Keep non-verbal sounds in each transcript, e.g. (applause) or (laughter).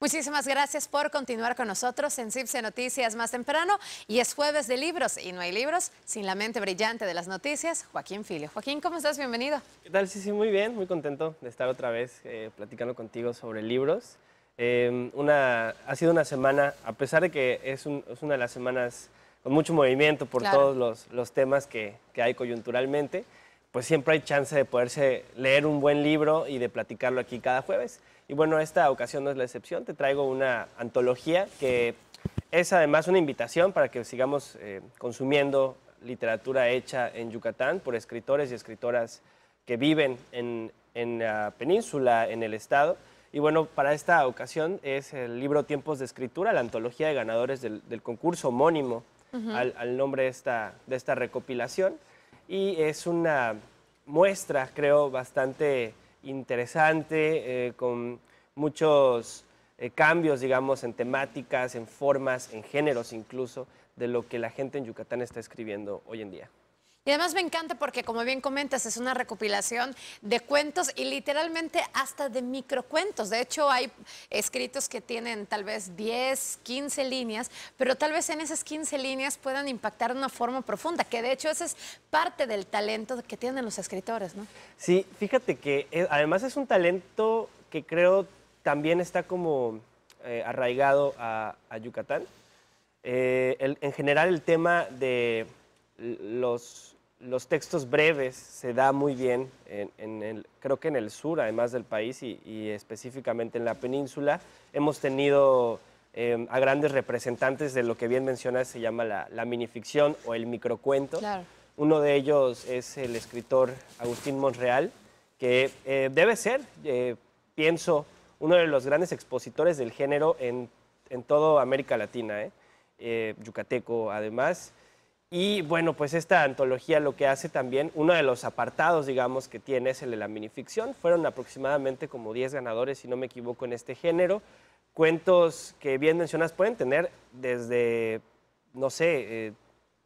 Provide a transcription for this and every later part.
Muchísimas gracias por continuar con nosotros en CIPSE Noticias más temprano. Y es jueves de libros y no hay libros sin la mente brillante de las noticias, Joaquín Filio. Joaquín, ¿cómo estás? Bienvenido. ¿Qué tal? Sí, sí, muy bien, muy contento de estar otra vez eh, platicando contigo sobre libros. Em, una, ha sido una semana, a pesar de que es, una de las semanas con mucho movimiento por todos los, temas que, hay coyunturalmente, pues siempre hay chance de poderse leer un buen libro y de platicarlo aquí cada jueves. Y bueno, esta ocasión no es la excepción, te traigo una antología que es además una invitación para que sigamos eh, consumiendo literatura hecha en Yucatán por escritores y escritoras que viven en, en la península, en el estado y bueno, para esta ocasión es el libro Tiempos de Escritura, la antología de ganadores del, concurso homónimo al, nombre de esta, recopilación. Y es una muestra, creo, bastante interesante, eh, con muchos eh, cambios, digamos, en temáticas, en formas, en géneros incluso, de lo que la gente en Yucatán está escribiendo hoy en día. Y además me encanta porque, como bien comentas, es una recopilación de cuentos y literalmente hasta de microcuentos. De hecho, hay escritos que tienen tal vez 10, 15 líneas, pero tal vez en esas 15 líneas puedan impactar de una forma profunda, que de hecho esa es parte del talento que tienen los escritores, ¿no? Sí, fíjate que eh, además es un talento que creo también está como eh, arraigado a, Yucatán. Eh, en general el tema de los, los textos breves se da muy bien, en, creo que en el sur, además del país y, específicamente en la península. Hemos tenido eh, a grandes representantes de lo que bien mencionas se llama la, la minificción o el microcuento. Uno de ellos es el escritor Agustín Monreal, que eh, debe ser, eh, pienso, uno de los grandes expositores del género en, en toda América Latina, yucateco además. Y bueno, pues esta antología lo que hace también, uno de los apartados, digamos, que tiene es el de la minificción. Fueron aproximadamente como 10 ganadores, si no me equivoco, en este género. Cuentos que bien mencionas pueden tener desde, no sé, eh,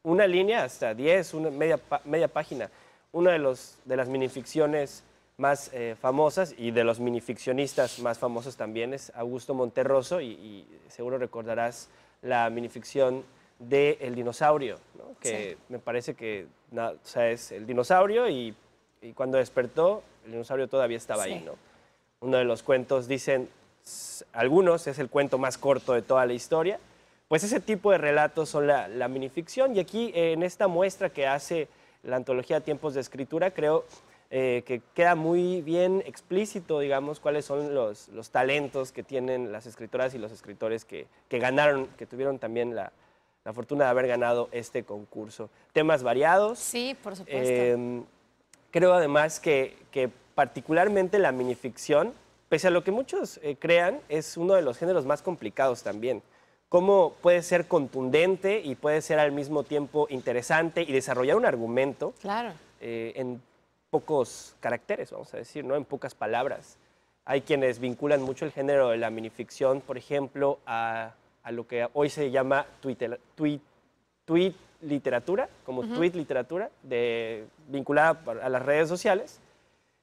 una línea hasta 10, una media, media página. Una de, los, de las minificciones más eh, famosas y de los minificcionistas más famosos también es Augusto Monterroso y, y seguro recordarás la minificción de El Dinosaurio, que me parece que sea, es el dinosaurio y, cuando despertó, el dinosaurio todavía estaba ahí. ¿no? Uno de los cuentos, dicen algunos, es el cuento más corto de toda la historia. Pues ese tipo de relatos son la, minificción y aquí eh, en esta muestra que hace la antología Tiempos de Escritura, creo eh, que queda muy bien explícito, digamos, cuáles son los, los talentos que tienen las escritoras y los escritores que, que ganaron, que tuvieron también la, la fortuna de haber ganado este concurso. Temas variados. Sí, por supuesto. Em, creo además que, particularmente la minificción, pese a lo que muchos eh, crean, es uno de los géneros más complicados también. Cómo puede ser contundente y puede ser al mismo tiempo interesante y desarrollar un argumento claro. Eh, en pocos caracteres, vamos a decir, ¿no? en pocas palabras. Hay quienes vinculan mucho el género de la minificción, por ejemplo, a a lo que hoy se llama Twitter, tweet, tweet literatura, como tweet literatura, de, vinculada a las redes sociales.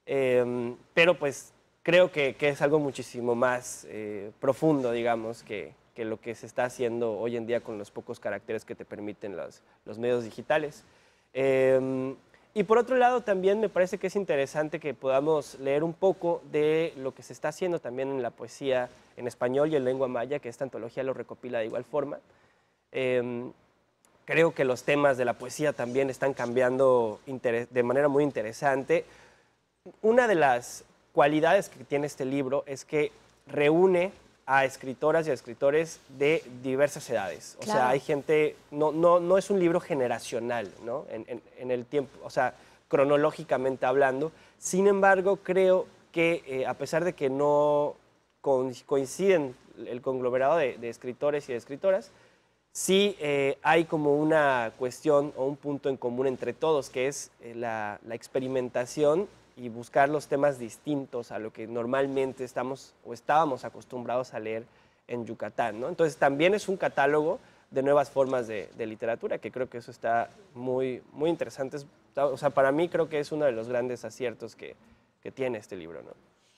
Em, pero pues creo que, que, es algo muchísimo más eh, profundo, digamos, que, que, lo que se está haciendo hoy en día con los pocos caracteres que te permiten los, los medios digitales. Em, y por otro lado, también me parece que es interesante que podamos leer un poco de lo que se está haciendo también en la poesía en español y en lengua maya, que esta antología lo recopila de igual forma. Em, creo que los temas de la poesía también están cambiando de manera muy interesante. Una de las cualidades que tiene este libro es que reúne a escritoras y a escritores de diversas edades. O sea, hay gente, no, no, no es un libro generacional, ¿no? En, el tiempo, o sea, cronológicamente hablando. Sin embargo, creo que eh, a pesar de que no coinciden el conglomerado de, escritores y de escritoras, sí eh, hay como una cuestión o un punto en común entre todos, que es eh, la, experimentación y buscar los temas distintos a lo que normalmente estamos o estábamos acostumbrados a leer en Yucatán. ¿no? Entonces también es un catálogo de nuevas formas de, de, literatura, que creo que eso está muy, muy interesante. O sea, para mí creo que es uno de los grandes aciertos que, que tiene este libro. ¿no?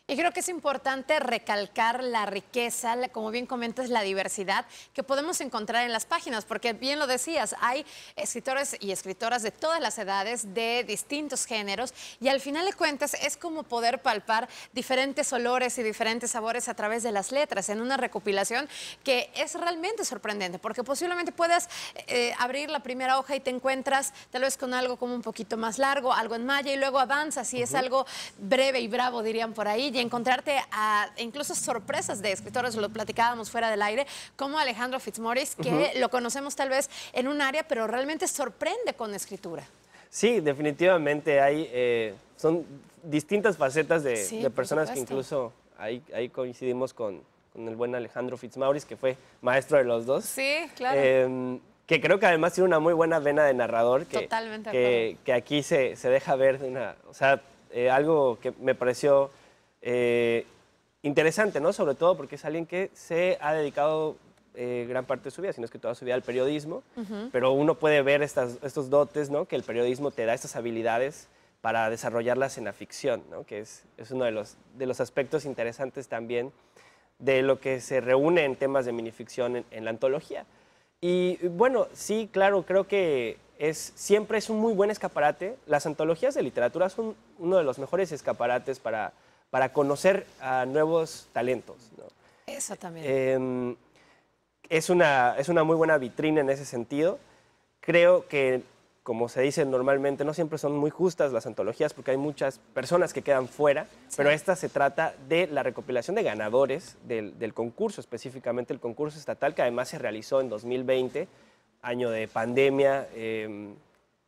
Y creo que es importante recalcar la riqueza, como bien comentas, la diversidad que podemos encontrar en las páginas, porque bien lo decías, hay escritores y escritoras de todas las edades, de distintos géneros, y al final de cuentas es como poder palpar diferentes olores y diferentes sabores a través de las letras en una recopilación que es realmente sorprendente, porque posiblemente puedas eh, abrir la primera hoja y te encuentras tal vez con algo como un poquito más largo, algo en malla, y luego avanzas y es algo breve y bravo, dirían por ahí y encontrarte a incluso sorpresas de escritores, lo platicábamos fuera del aire, como Alejandro Fitzmaurice, que lo conocemos tal vez en un área, pero realmente sorprende con escritura. Sí, definitivamente hay, eh, son distintas facetas de, personas que incluso ahí, coincidimos con, el buen Alejandro Fitzmaurice, que fue maestro de los dos. Sí, claro. Em, que creo que además tiene una muy buena vena de narrador que, Totalmente que, aquí se, deja ver una, o sea, eh, algo que me pareció eh, interesante, ¿no? Sobre todo porque es alguien que se ha dedicado eh, gran parte de su vida, sino es que toda su vida al periodismo, pero uno puede ver estas, estos dotes, ¿no? Que el periodismo te da estas habilidades para desarrollarlas en la ficción, ¿no? Que es, es uno de los, de los aspectos interesantes también de lo que se reúne en temas de minificción en, en la antología. Y bueno, sí, claro, creo que es, siempre es un muy buen escaparate. Las antologías de literatura son uno de los mejores escaparates para para conocer a nuevos talentos. ¿no? Eso también. Em, es, una, es una muy buena vitrina en ese sentido. Creo que, como se dice normalmente, no siempre son muy justas las antologías porque hay muchas personas que quedan fuera, pero esta se trata de la recopilación de ganadores del, concurso, específicamente el concurso estatal que además se realizó en 2020, año de pandemia, em,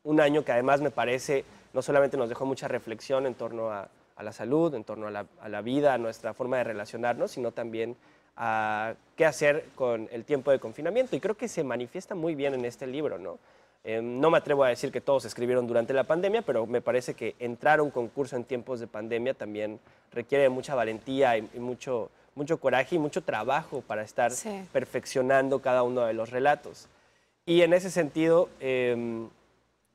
un año que además me parece no solamente nos dejó mucha reflexión en torno a a la salud, en torno a la, a la vida, a nuestra forma de relacionarnos, sino también a qué hacer con el tiempo de confinamiento. Y creo que se manifiesta muy bien en este libro, ¿no? Em, no me atrevo a decir que todos escribieron durante la pandemia, pero me parece que entrar a un concurso en tiempos de pandemia también requiere mucha valentía y, mucho, mucho coraje y mucho trabajo para estar perfeccionando cada uno de los relatos. Y en ese sentido, em,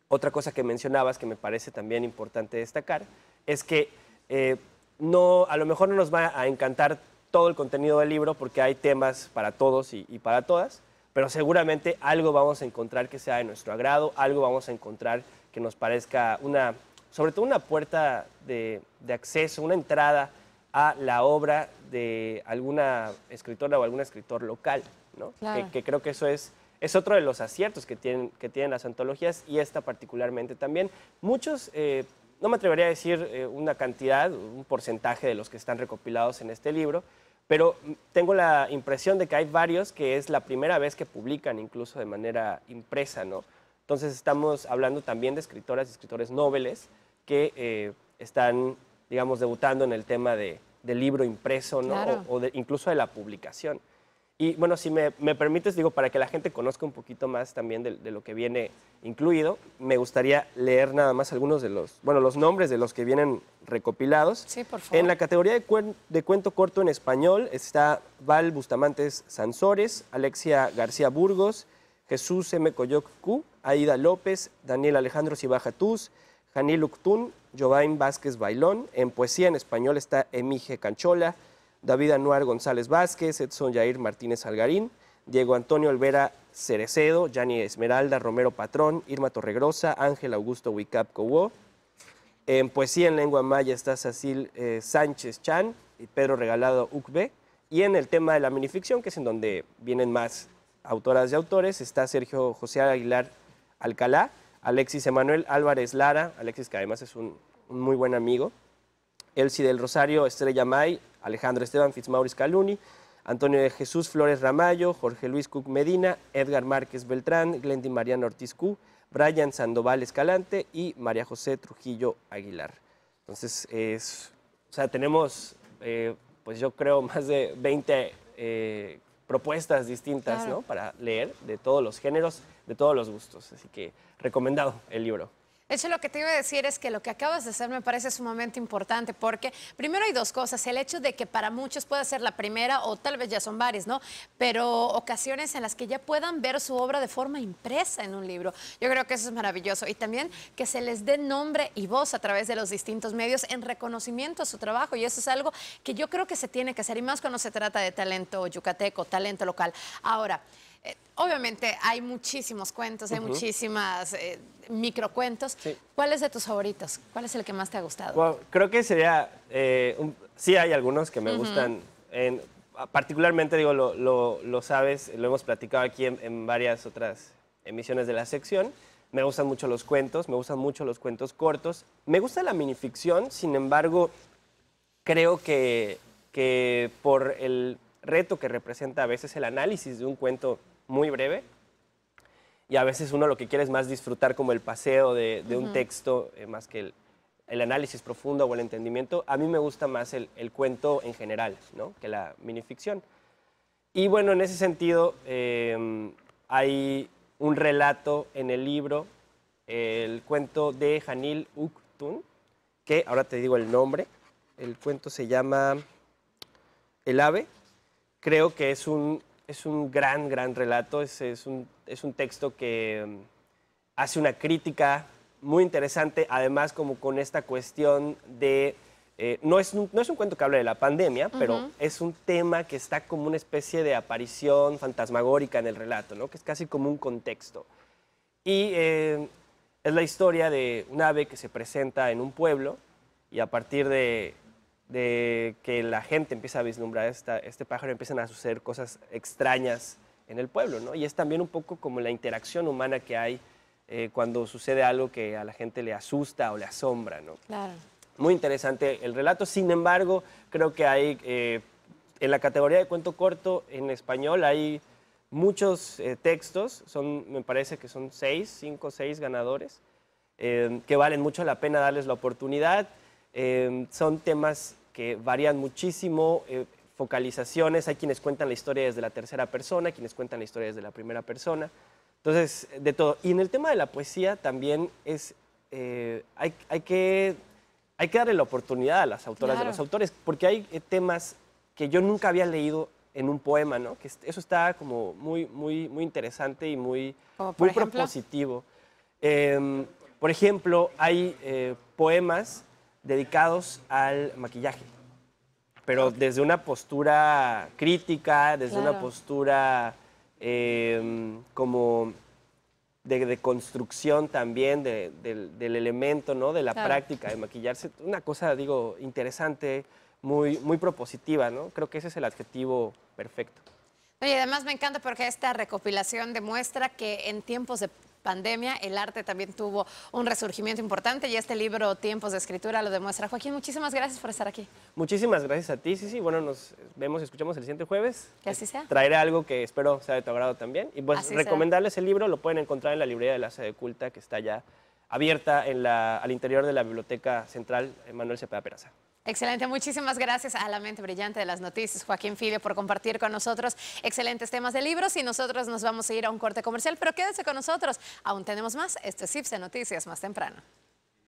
otra cosa que mencionabas que me parece también importante destacar es que eh, no, a lo mejor no nos va a encantar todo el contenido del libro porque hay temas para todos y, para todas, pero seguramente algo vamos a encontrar que sea de nuestro agrado, algo vamos a encontrar que nos parezca una, sobre todo una puerta de, acceso, una entrada a la obra de alguna escritora o algún escritor local, Que, creo que eso es, es otro de los aciertos que tienen, que tienen las antologías y esta particularmente también. Muchos eh, no me atrevería a decir eh, una cantidad, un porcentaje de los que están recopilados en este libro, pero tengo la impresión de que hay varios que es la primera vez que publican incluso de manera impresa, ¿no? Entonces estamos hablando también de escritoras y escritores noveles que eh, están, digamos, debutando en el tema del libro impreso, O, incluso de la publicación. Y bueno, si me, permites, digo, para que la gente conozca un poquito más también de, lo que viene incluido, me gustaría leer nada más algunos de los, bueno, los nombres de los que vienen recopilados. Sí, por favor. En la categoría de, cuento corto en español está Val Bustamantes Sansores, Alexia García Burgos, Jesús M. Coyoc Q, Aida López, Daniel Alejandro Sibajatus, Janil Uctún, Jovain Vázquez Bailón. En poesía en español está Emige Canchola, David Anuar González Vázquez, Edson Jair Martínez Algarín, Diego Antonio Olvera Cerecedo, Yani Esmeralda Romero Patrón, Irma Torregrosa, Ángel Augusto Wicap En poesía en lengua maya está Cecil eh, Sánchez Chan y Pedro Regalado Ucbe. Y en el tema de la minificción, que es en donde vienen más autoras y autores, está Sergio José Aguilar Alcalá, Alexis Emanuel Álvarez Lara, Alexis que además es un, un muy buen amigo, Elsie del Rosario Estrella May, Alejandro Esteban Fitzmaurice Caluni, Antonio de Jesús Flores Ramayo, Jorge Luis Cook Medina, Edgar Márquez Beltrán, Glendy Mariano Ortiz Q, Brian Sandoval Escalante y María José Trujillo Aguilar. Entonces, o sea, tenemos, eh, pues yo creo, (laughs) más de 20 eh, propuestas distintas, ¿no? Para leer de todos los géneros, de todos los gustos. Así que recomendado el libro. De hecho, lo que te iba a decir es que lo que acabas de hacer me parece sumamente importante porque primero hay dos cosas. El hecho de que para muchos pueda ser la primera o tal vez ya son varias, ¿no? Pero ocasiones en las que ya puedan ver su obra de forma impresa en un libro. Yo creo que eso es maravilloso. Y también que se les dé nombre y voz a través de los distintos medios en reconocimiento a su trabajo. Y eso es algo que yo creo que se tiene que hacer y más cuando se trata de talento yucateco, talento local. Ahora, eh, obviamente hay muchísimos cuentos, hay muchísimas eh, microcuentos. ¿Cuál es de tus favoritos? ¿Cuál es el que más te ha gustado? creo que sería, eh, sí hay algunos que me gustan. particularmente, digo, lo, sabes, lo hemos platicado aquí en, varias otras emisiones de la sección. Me gustan mucho los cuentos, me gustan mucho los cuentos cortos. Me gusta la minificción, sin embargo, creo que, que por el reto que representa a veces el análisis de un cuento muy breve. Y a veces uno lo que quiere es más disfrutar como el paseo de, un texto, eh, más que el, análisis profundo o el entendimiento. A mí me gusta más el, cuento en general, ¿no? Que la minificción. Y bueno, en ese sentido, em, hay un relato en el libro, el cuento de Hanil Uktun, que ahora te digo el nombre. El cuento se llama El ave. Creo que es un es un gran, gran relato, es, es, un, es un texto que mm, hace una crítica muy interesante, además como con esta cuestión de... Eh, no, es, no es un cuento que hable de la pandemia, pero es un tema que está como una especie de aparición fantasmagórica en el relato, ¿no? que es casi como un contexto. Y eh, es la historia de un ave que se presenta en un pueblo y a partir de de que la gente empieza a vislumbrar este pájaro, empiezan a suceder cosas extrañas en el pueblo, ¿no? Y es también un poco como la interacción humana que hay eh, cuando sucede algo que a la gente le asusta o le asombra, ¿no? Claro. Muy interesante el relato, sin embargo, creo que hay, eh, en la categoría de cuento corto en español hay muchos eh, textos, son, me parece que son seis, cinco, seis ganadores, que valen mucho la pena darles la oportunidad. son temas que varían muchísimo, eh, focalizaciones, hay quienes cuentan la historia desde la tercera persona, quienes cuentan la historia desde la primera persona, entonces, de todo. Y en el tema de la poesía también es, eh, hay, hay, que, hay que darle la oportunidad a las autoras y de los autores, porque hay eh, temas que yo nunca había leído en un poema, ¿no? Que eso está como muy, muy, muy interesante y muy, muy propositivo. Em, por ejemplo, hay poemas dedicados al maquillaje, pero desde una postura crítica, desde una postura em, como de, construcción también del elemento, ¿no? De la práctica de maquillarse. Una cosa, digo, interesante, muy, muy propositiva, ¿no? Creo que ese es el adjetivo perfecto. Y además me encanta porque esta recopilación demuestra que en tiempos de pandemia, el arte también tuvo un resurgimiento importante y este libro Tiempos de Escritura lo demuestra. Joaquín, muchísimas gracias por estar aquí. Muchísimas gracias a ti, sí, sí. Bueno, nos vemos y escuchamos el siguiente jueves. Que así sea. Traeré algo que espero sea de tu agrado también. Y pues recomendarles el libro, lo pueden encontrar en la librería de la de culta que está ya abierta en la, al interior de la Biblioteca Central Manuel Cepeda Peraza. Excelente, muchísimas gracias a la mente brillante de las noticias, Joaquín Filio, por compartir con nosotros excelentes temas de libros y nosotros nos vamos a ir a un corte comercial, pero quédese con nosotros, aún tenemos más, esto es IPSE Noticias más temprano.